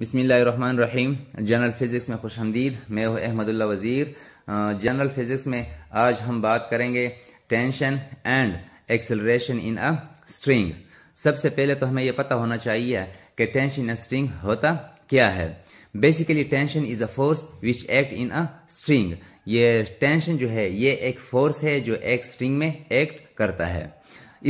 बिसमीम general physics में खुश हमदीद मैं हूँ अहमदुल्ला वज़ीर जनरल फिज़िक्स में आज हम बात करेंगे tension and acceleration in a string सबसे पहले तो हमें यह पता होना चाहिए कि टेंशन इन स्ट्रिंग होता क्या है basically tension is a force which act in a string ये टेंशन जो है ये एक फोर्स है जो एक स्ट्रिंग में एक्ट करता है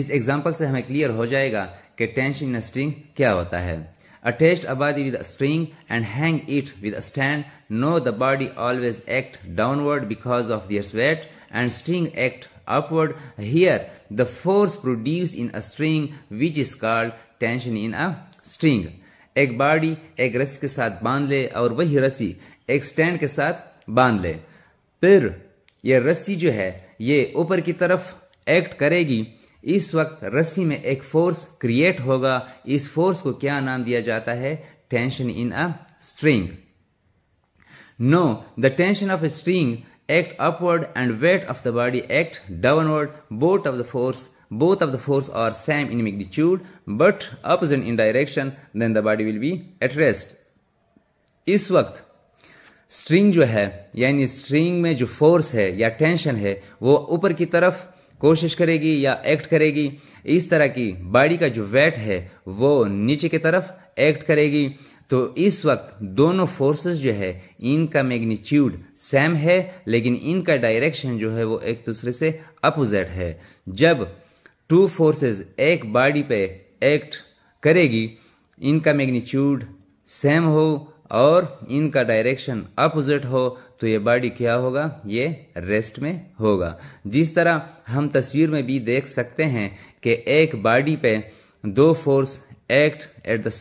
इस एग्जाम्पल से हमें क्लियर हो जाएगा कि टेंशन इन स्ट्रिंग क्या होता है Attach a body with a string and hang it with a stand. Know the body always act downward because of their weight and string act upward. Here, the force produced in a string which is called tension in a string. एक बाड़ी एक रस्सी के साथ बांध ले और वही रस्सी एक स्टैंड के साथ बांध ले फिर यह रस्सी जो है ये ऊपर की तरफ एक्ट करेगी इस वक्त रस्सी में एक फोर्स क्रिएट होगा इस फोर्स को क्या नाम दिया जाता है tension in a string no the tension of a string act upward and weight of the body act downward both of the force both of the force are same in magnitude but opposite in direction then the body will be at rest इस वक्त string जो है यानी string में जो force है या tension है वो ऊपर की तरफ कोशिश करेगी या एक्ट करेगी इस तरह की बॉडी का जो वेट है वो नीचे की तरफ एक्ट करेगी तो इस वक्त दोनों फोर्सेस जो है इनका मैग्नीट्यूड सेम है लेकिन इनका डायरेक्शन जो है वो एक दूसरे से अपोजिट है जब टू फोर्सेस एक बॉडी पे एक्ट करेगी इनका मैग्नीट्यूड सेम हो और इनका डायरेक्शन अपोजिट हो तो ये बॉडी क्या होगा ये रेस्ट में होगा जिस तरह हम तस्वीर में भी देख सकते हैं कि एक बॉडी पे दो force act at the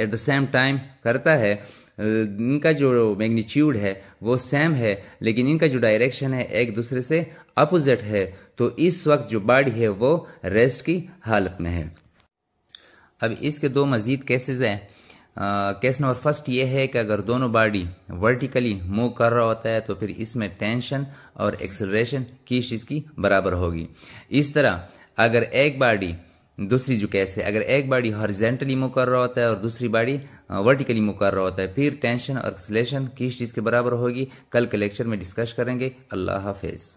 at the same time करता है इनका जो मैग्नीट्यूड है वो सेम है लेकिन इनका जो डायरेक्शन है एक दूसरे से अपोजिट है तो इस वक्त जो बॉडी है वो रेस्ट की हालत में है अब इसके दो मजीद केसेस हैं केस नंबर फर्स्ट ये है कि अगर दोनों बॉडी वर्टिकली मूव कर रहा होता है तो फिर इसमें टेंशन और एक्सेलरेशन की चीज़ की बराबर होगी इस तरह अगर एक बॉडी दूसरी जो केस है अगर एक बॉडी हॉरिजेंटली मूव कर रहा होता है और दूसरी बॉडी वर्टिकली मूव कर रहा होता है फिर टेंशन और एक्सलेशन किस चीज़ के बराबर होगी कल के लेक्चर में डिस्कस करेंगे अल्लाह हाफिज़